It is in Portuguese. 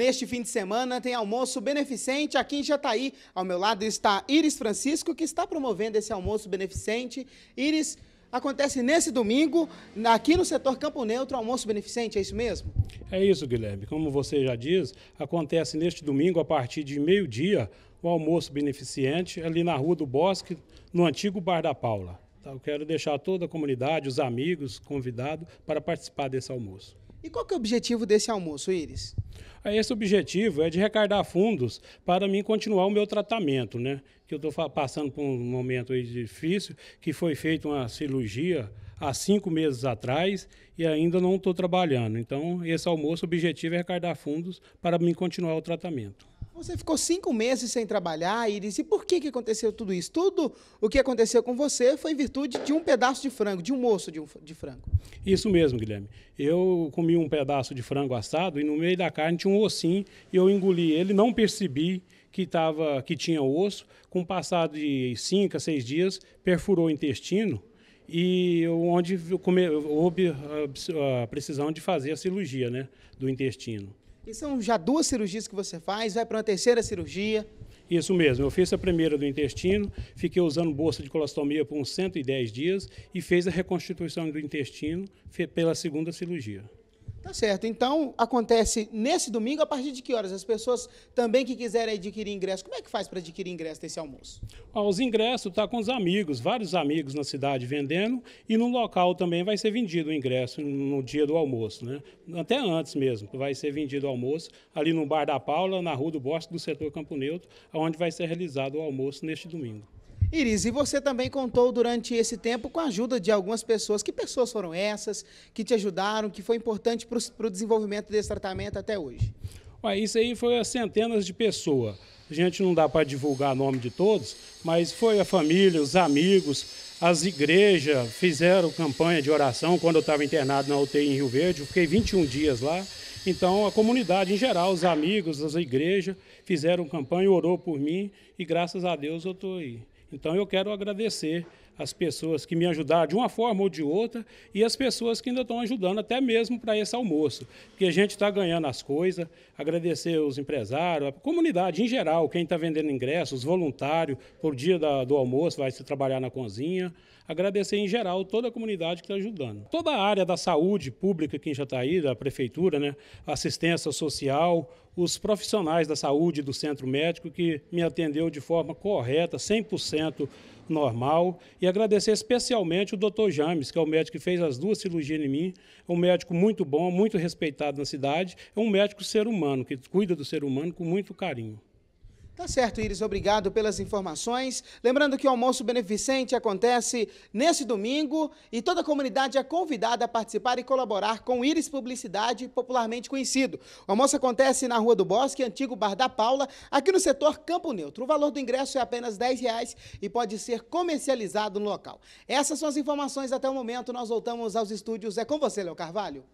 Neste fim de semana tem almoço beneficente aqui em Jataí. Ao meu lado está Iris Francisco, que está promovendo esse almoço beneficente. Iris, acontece nesse domingo, aqui no setor Campo Neutro, almoço beneficente, é isso mesmo? É isso, Guilherme. Como você já diz, acontece neste domingo, a partir de meio-dia, o almoço beneficente ali na Rua do Bosque, no antigo Bar da Paula. Tá, eu quero deixar toda a comunidade, os amigos, convidados para participar desse almoço. E qual que é o objetivo desse almoço, Iris? Ah, esse objetivo é de arrecadar fundos para mim continuar o meu tratamento, né? Que eu estou passando por um momento difícil, que foi feita uma cirurgia há cinco meses atrás e ainda não estou trabalhando. Então, esse almoço, o objetivo é arrecadar fundos para mim continuar o tratamento. Você ficou cinco meses sem trabalhar, Iris. E por que, que aconteceu tudo isso? Tudo o que aconteceu com você foi em virtude de um pedaço de frango, de um moço de, um, de frango. Isso mesmo, Guilherme. Eu comi um pedaço de frango assado e no meio da carne tinha um ossinho e eu engoli ele, não percebi que, tava, que tinha osso. Com o passar de cinco a seis dias, perfurou o intestino e onde eu, houve a, a, precisão de fazer a cirurgia né, do intestino. E são já duas cirurgias que você faz, vai para uma terceira cirurgia. Isso mesmo, eu fiz a primeira do intestino, fiquei usando bolsa de colostomia por uns 110 dias e fez a reconstituição do intestino pela segunda cirurgia. Tá certo. Então, acontece nesse domingo, a partir de que horas? As pessoas também que quiserem adquirir ingresso, como é que faz para adquirir ingresso desse almoço? Ó, os ingressos tá com os amigos, vários amigos na cidade vendendo e no local também vai ser vendido o ingresso no dia do almoço, né? Até antes mesmo, vai ser vendido o almoço ali no Bar da Paula, na Rua do Bosque, do setor Campo Neutro, onde vai ser realizado o almoço neste domingo. Iris, e você também contou durante esse tempo com a ajuda de algumas pessoas. Que pessoas foram essas que te ajudaram, que foi importante para o desenvolvimento desse tratamento até hoje? Ué, isso aí foi centenas de pessoas. A gente não dá para divulgar o nome de todos, mas foi a família, os amigos, as igrejas fizeram campanha de oração quando eu estava internado na UTI em Rio Verde. Eu fiquei 21 dias lá. Então, a comunidade em geral, os amigos, as igrejas, fizeram campanha, orou por mim e graças a Deus eu estou aí. Então eu quero agradecer as pessoas que me ajudaram de uma forma ou de outra e as pessoas que ainda estão ajudando, até mesmo para esse almoço, porque a gente está ganhando as coisas. Agradecer os empresários, a comunidade em geral, quem está vendendo ingressos, os voluntários, por dia da, do almoço vai se trabalhar na cozinha. Agradecer em geral toda a comunidade que está ajudando. Toda a área da saúde pública aqui em Jataí, da prefeitura, né? assistência social, os profissionais da saúde do centro médico que me atendeu de forma correta, 100% normal. E agradecer especialmente o doutor James, que é o médico que fez as duas cirurgias em mim. um médico muito bom, muito respeitado na cidade. É um médico ser humano, que cuida do ser humano com muito carinho. Tá certo, Iris, obrigado pelas informações. Lembrando que o almoço beneficente acontece nesse domingo e toda a comunidade é convidada a participar e colaborar com o Iris Publicidade, popularmente conhecido. O almoço acontece na Rua do Bosque, antigo Bar da Paula, aqui no setor Campo Neutro. O valor do ingresso é apenas R$ 10 e pode ser comercializado no local. Essas são as informações até o momento. Nós voltamos aos estúdios. É com você, Léo Carvalho.